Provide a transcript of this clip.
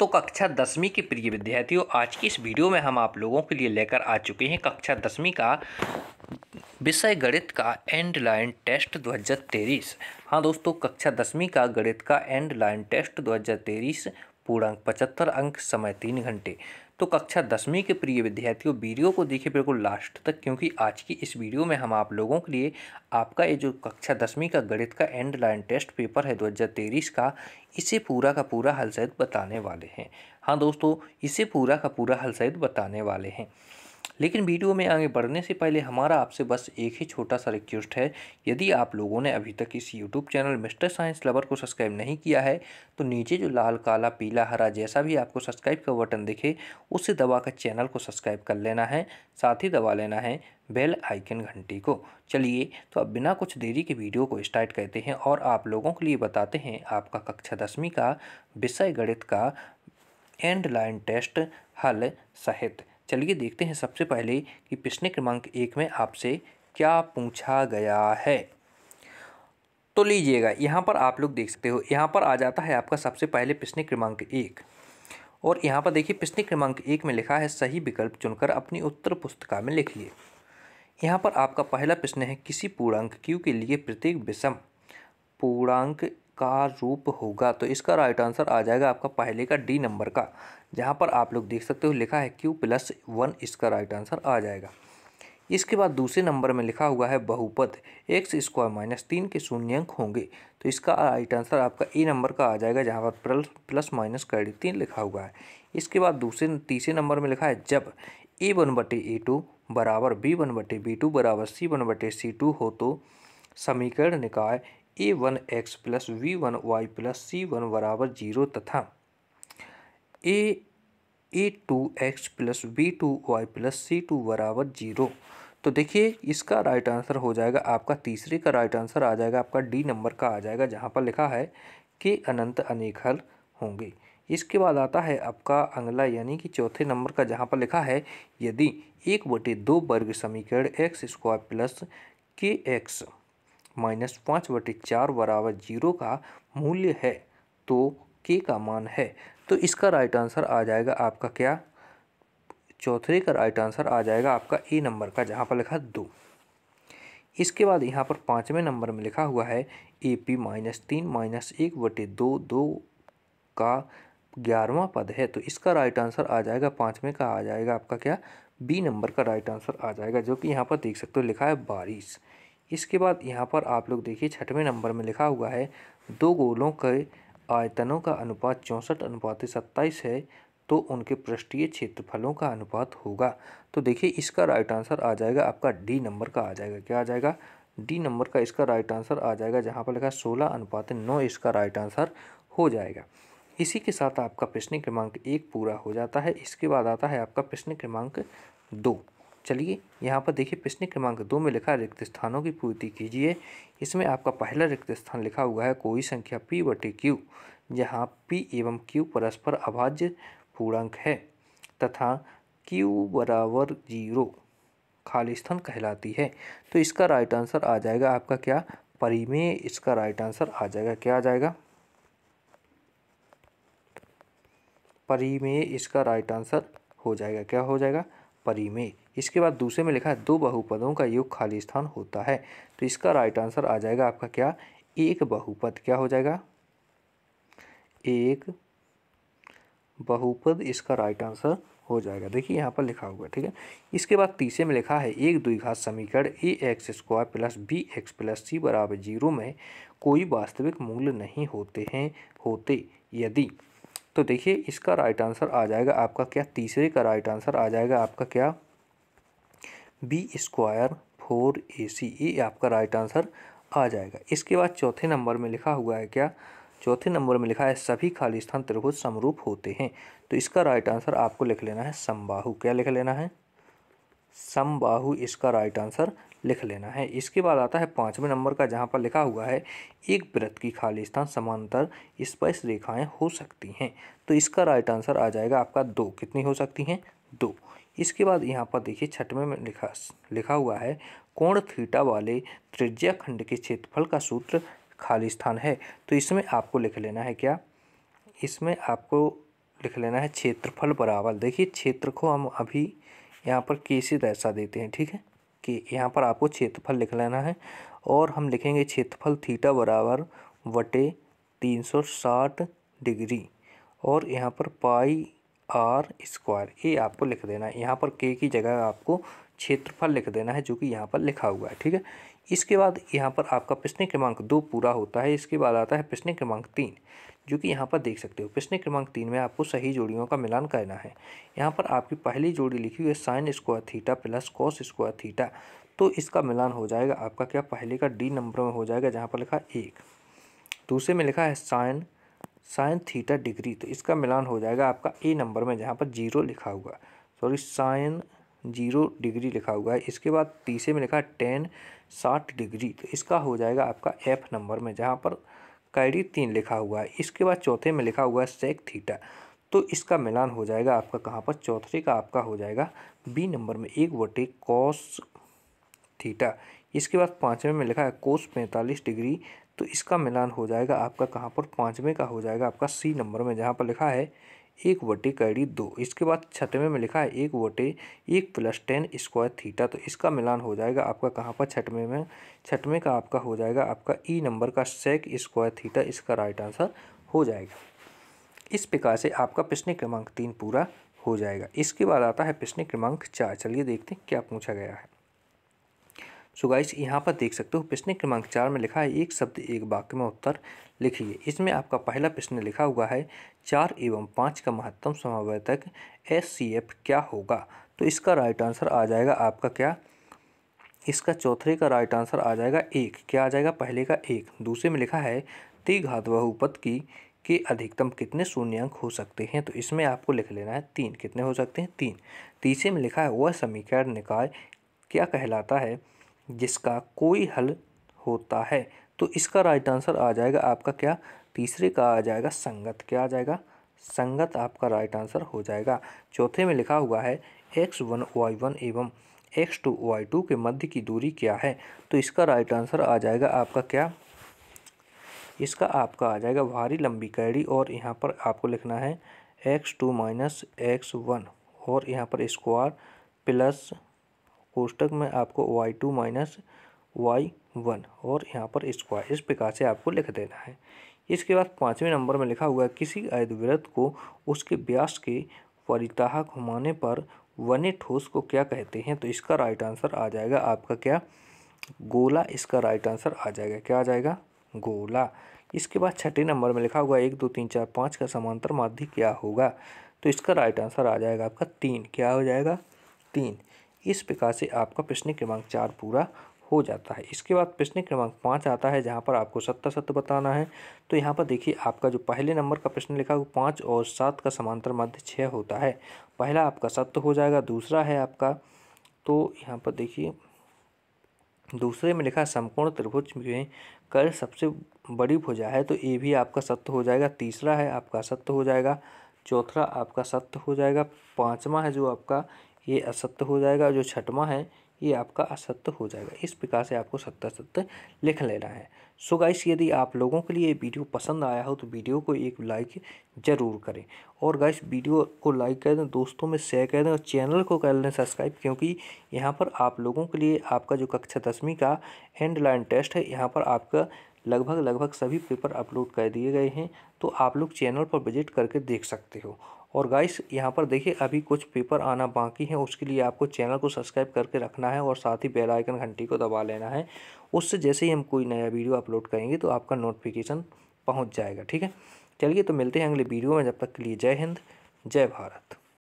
तो कक्षा दसवीं के प्रिय विद्यार्थियों आज की इस वीडियो में हम आप लोगों के लिए लेकर आ चुके हैं कक्षा दसवीं का विषय गणित का एंड लाइन टेस्ट दो हज़ार तेईस हाँ दोस्तों कक्षा दसवीं का गणित का एंड लाइन टेस्ट दो हज़ार तेईस पूर्णांक पचहत्तर अंक समय तीन घंटे तो कक्षा दसवीं के प्रिय विद्यार्थियों वीडियो को देखिए बिल्कुल लास्ट तक क्योंकि आज की इस वीडियो में हम आप लोगों के लिए आपका ये जो कक्षा दसवीं का गणित का एंड लाइन टेस्ट पेपर है तेईस का इसे पूरा का पूरा हल सहित बताने वाले हैं हाँ दोस्तों इसे पूरा का पूरा हल सहित बताने वाले हैं लेकिन वीडियो में आगे बढ़ने से पहले हमारा आपसे बस एक ही छोटा सा रिक्वेस्ट है यदि आप लोगों ने अभी तक इस YouTube channel mister science lover को सब्सक्राइब नहीं किया है तो नीचे जो लाल काला पीला हरा जैसा भी आपको सब्सक्राइब का बटन दिखे उसे दबाकर चैनल को सब्सक्राइब कर लेना है साथ ही दबा लेना है बेल आइकन घंटी को चलिए तो अब बिना कुछ देरी के वीडियो को स्टार्ट करते हैं और आप लोगों के लिए बताते हैं आपका कक्षा दसवीं का विषय गणित का एंड लाइन टेस्ट हल सहित चलिए देखते हैं सबसे पहले कि प्रश्न क्रमांक एक में आपसे क्या पूछा गया है तो लीजिएगा यहाँ पर आप लोग देख सकते हो यहाँ पर आ जाता है आपका सबसे पहले प्रश्न क्रमांक एक और यहाँ पर देखिए प्रश्न क्रमांक एक में लिखा है सही विकल्प चुनकर अपनी उत्तर पुस्तिका में लिखिए यहाँ पर आपका पहला प्रश्न है किसी पूर्णांक क्यू के लिए प्रत्येक विषम पूर्णांक का रूप होगा तो इसका राइट आंसर आ जाएगा आपका पहले का डी नंबर का जहाँ पर आप लोग देख सकते हो लिखा है क्यू प्लस वन इसका राइट आंसर आ जाएगा इसके बाद दूसरे नंबर में लिखा हुआ है बहुपद एक्स स्क्वायर माइनस तीन के शून्य अंक होंगे तो इसका राइट आंसर आपका ए नंबर का आ जाएगा जहाँ पर प्लस प्लस माइनस कर तीन लिखा हुआ है इसके बाद दूसरे तीसरे नंबर में लिखा है जब ए वन बटे ए टू बराबर बी वन बटे बी टू बराबर सी वन बटे सी टू हो तो समीकरण निकाय A one X plus B one Y plus C one बराबर जीरो तथा A A two X plus B two Y plus C two बराबर जीरो तो देखिए इसका राइट आंसर हो जाएगा आपका तीसरे का राइट आंसर आ जाएगा आपका डी नंबर का आ जाएगा जहाँ पर लिखा है कि अनंत अनेक हल होंगे इसके बाद आता है आपका अगला यानी कि चौथे नंबर का जहाँ पर लिखा है यदि एक बटे दो वर्ग समीकरण X square plus K X minus पाँच बटे चार बराबर जीरो का मूल्य है तो के का मान है तो इसका राइट आंसर आ जाएगा आपका क्या चौथे का राइट आंसर आ जाएगा आपका ए नंबर का जहाँ पर लिखा दो इसके बाद यहाँ पर पाँचवें नंबर में लिखा हुआ है ए पी माइनस तीन माइनस एक बटे दो दो का ग्यारहवा पद है तो इसका राइट आंसर आ जाएगा पाँचवें का आ जाएगा आपका क्या बी नंबर का राइट आंसर आ जाएगा जो कि यहाँ पर देख सकते हो लिखा है बारिश इसके बाद यहाँ पर आप लोग देखिए छठवें नंबर में लिखा हुआ है दो गोलों के आयतनों का अनुपात चौंसठ अनुपात सत्ताईस है तो उनके पृष्ठीय क्षेत्रफलों का अनुपात होगा तो देखिए इसका राइट आंसर आ जाएगा आपका डी नंबर का आ जाएगा क्या आ जाएगा डी नंबर का इसका राइट आंसर आ जाएगा जहाँ पर लिखा सोलह अनुपात नौ इसका राइट आंसर हो जाएगा इसी के साथ आपका प्रश्न क्रमांक एक पूरा हो जाता है इसके बाद आता है आपका प्रश्न क्रमांक दो चलिए यहाँ पर देखिए प्रश्न क्रमांक दो में लिखा रिक्त स्थानों की पूर्ति कीजिए इसमें आपका पहला रिक्त स्थान लिखा हुआ है कोई संख्या पी बटे क्यू जहाँ पी एवं क्यू परस्पर अभाज्य पूर्णांक है तथा क्यू बराबर जीरो खाली स्थान कहलाती है तो इसका राइट आंसर आ जाएगा आपका क्या परिमेय इसका राइट आंसर आ जाएगा क्या आ जाएगा परिमेय इसका राइट आंसर हो जाएगा क्या हो जाएगा परिमेय इसके बाद दूसरे में लिखा है दो बहुपदों का योग खाली स्थान होता है तो इसका राइट आंसर आ जाएगा आपका क्या एक बहुपद क्या हो जाएगा एक बहुपद इसका राइट आंसर हो जाएगा देखिए यहाँ पर लिखा हुआ है ठीक है इसके बाद तीसरे में लिखा है एक द्विघात समीकरण A X square plus B X plus C बराबर जीरो में कोई वास्तविक मूल्य नहीं होते हैं होते यदि तो देखिए इसका राइट आंसर आ जाएगा आपका क्या तीसरे का राइट आंसर आ जाएगा आपका क्या B square four A C ये आपका राइट आंसर आ जाएगा इसके बाद चौथे नंबर में लिखा हुआ है क्या चौथे नंबर में लिखा है सभी खाली स्थान त्रिभुज समरूप होते हैं तो इसका राइट आंसर आपको लिख लेना है समबाहु क्या लिख लेना है समबाहु इसका राइट आंसर लिख लेना है इसके बाद आता है पाँचवें नंबर का जहाँ पर लिखा हुआ है एक वृत्त की खाली स्थान समांतर स्पर्श रेखाएं हो सकती हैं तो इसका राइट आंसर आ जाएगा आपका दो कितनी हो सकती हैं दो इसके बाद यहाँ पर देखिए छठवें में लिखा लिखा हुआ है कोण थीटा वाले त्रिज्या खंड के क्षेत्रफल का सूत्र खाली स्थान है तो इसमें आपको लिख लेना है क्या इसमें आपको लिख लेना है क्षेत्रफल बराबर देखिए क्षेत्र को हम अभी यहाँ पर के से दर्शा देते हैं ठीक है कि यहाँ पर आपको क्षेत्रफल लिख लेना है और हम लिखेंगे क्षेत्रफल थीटा बराबर वटे तीन सौ साठ डिग्री और यहाँ पर पाई आर स्क्वायर ये आपको लिख देना है यहाँ पर के की जगह आपको क्षेत्रफल लिख देना है जो कि यहाँ पर लिखा हुआ है ठीक है इसके बाद यहाँ पर आपका प्रश्न क्रमांक दो पूरा होता है इसके बाद आता है प्रश्न क्रमांक तीन जो कि यहाँ पर देख सकते हो प्रश्न क्रमांक तीन में आपको सही जोड़ियों का मिलान करना है यहाँ पर आपकी पहली जोड़ी लिखी हुई है sine square theta plus cos square theta तो इसका मिलान हो जाएगा आपका क्या पहले का डी नंबर में हो जाएगा जहाँ पर लिखा एक दूसरे में लिखा है साइन साइन थीटा डिग्री तो इसका मिलान हो जाएगा आपका ए नंबर में जहाँ पर जीरो लिखा हुआ सॉरी साइन जीरो डिग्री लिखा हुआ है इसके बाद तीसरे में लिखा है टेन साठ डिग्री तो इसका हो जाएगा आपका एफ नंबर में जहाँ पर कैडी तीन लिखा हुआ है इसके बाद चौथे में लिखा हुआ है सेक थीटा तो इसका मिलान हो जाएगा आपका कहाँ पर चौथे का आपका हो जाएगा बी नंबर में एक बटे कॉस थीटा इसके बाद पाँचवें में लिखा है कोस पैंतालीस डिग्री तो इसका मिलान हो जाएगा आपका कहाँ पर पाँचवें का हो जाएगा आपका सी नंबर में जहाँ पर लिखा है एक वटे कैडी दो इसके बाद छठवें में लिखा है एक वटे एक प्लस टेन स्क्वायर थीटा तो इसका मिलान हो जाएगा आपका कहाँ पर छठवें में छठवें का आपका हो जाएगा आपका ई नंबर का सेक स्क्वायर थीटा इसका राइट आंसर हो जाएगा इस प्रकार से आपका प्रश्न क्रमांक तीन पूरा हो जाएगा इसके बाद आता है प्रश्न क्रमांक चार चलिए देखते हैं क्या पूछा गया है सो गाइस यहाँ पर देख सकते हो प्रश्न क्रमांक चार में लिखा है एक शब्द एक वाक्य में उत्तर लिखिए इसमें आपका पहला प्रश्न लिखा हुआ है चार एवं पाँच का महत्तम तक एस क्या होगा तो इसका राइट आंसर आ जाएगा आपका क्या इसका चौथे का राइट आंसर आ जाएगा एक क्या आ जाएगा पहले का एक दूसरे में लिखा है तिघात बहुपद की के अधिकतम कितने शून्यंक हो सकते हैं तो इसमें आपको लिख लेना है तीन कितने हो सकते हैं तीन तीसरे में लिखा है वह समीकरण निकाय क्या कहलाता है जिसका कोई हल होता है तो इसका राइट आंसर आ जाएगा आपका क्या तीसरे का आ जाएगा संगत क्या आ जाएगा संगत आपका राइट आंसर हो जाएगा चौथे में लिखा हुआ है एक्स वन वाई वन एवं एक्स टू वाई टू के मध्य की दूरी क्या है तो इसका राइट आंसर आ जाएगा आपका क्या इसका आपका आ जाएगा भारी लंबी कैड़ी और यहाँ पर आपको लिखना है X two minus X one और यहाँ पर स्क्वायर प्लस कोष्टक में आपको Y two minus Y one और यहाँ पर स्क्वायर इस प्रकार से आपको लिख देना है इसके बाद पाँचवें नंबर में लिखा हुआ है किसी अयदव्रत को उसके व्यास के परिताह घुमाने पर वने ठोस को क्या कहते हैं तो इसका राइट आंसर आ जाएगा आपका क्या गोला इसका राइट आंसर आ जाएगा क्या आ जाएगा गोला इसके बाद छठे नंबर में लिखा हुआ एक दो तीन चार पाँच का समांतर माध्य क्या होगा तो इसका राइट आंसर आ जाएगा आपका तीन क्या हो जाएगा तीन इस प्रकार से आपका प्रश्न क्रमांक चार पूरा हो जाता है इसके बाद प्रश्न क्रमांक पाँच आता है जहाँ पर आपको सत्य सत्य बताना है तो यहाँ पर देखिए आपका जो पहले नंबर का प्रश्न लिखा है वो पाँच और सात का समांतर मध्य छः होता है पहला आपका सत्य हो जाएगा दूसरा है आपका तो यहाँ पर देखिए दूसरे में लिखा समकोण त्रिभुज में कर सबसे बड़ी भुजा है तो ये भी आपका सत्य हो जाएगा तीसरा है आपका सत्य हो जाएगा चौथा आपका सत्य हो जाएगा पाँचवा है जो आपका ये असत्य हो जाएगा जो छठवा है ये आपका असत्य हो जाएगा इस प्रकार से आपको सत्य सत्य लिख लेना है सो गाइस यदि आप लोगों के लिए वीडियो पसंद आया हो तो वीडियो को एक लाइक ज़रूर करें और गाइस वीडियो को लाइक कर दें दोस्तों में शेयर कर दें और चैनल को कर लें सब्सक्राइब क्योंकि यहाँ पर आप लोगों के लिए आपका जो कक्षा दसवीं का एंड लाइन टेस्ट है यहाँ पर आपका लगभग लगभग सभी पेपर अपलोड कर दिए गए हैं तो आप लोग चैनल पर विजिट करके देख सकते हो और गाइस यहाँ पर देखिए अभी कुछ पेपर आना बाकी हैं उसके लिए आपको चैनल को सब्सक्राइब करके रखना है और साथ ही बेल आइकन घंटी को दबा लेना है उससे जैसे ही हम कोई नया वीडियो अपलोड करेंगे तो आपका नोटिफिकेशन पहुँच जाएगा ठीक है चलिए तो मिलते हैं अगले वीडियो में जब तक के लिए जय हिंद जय भारत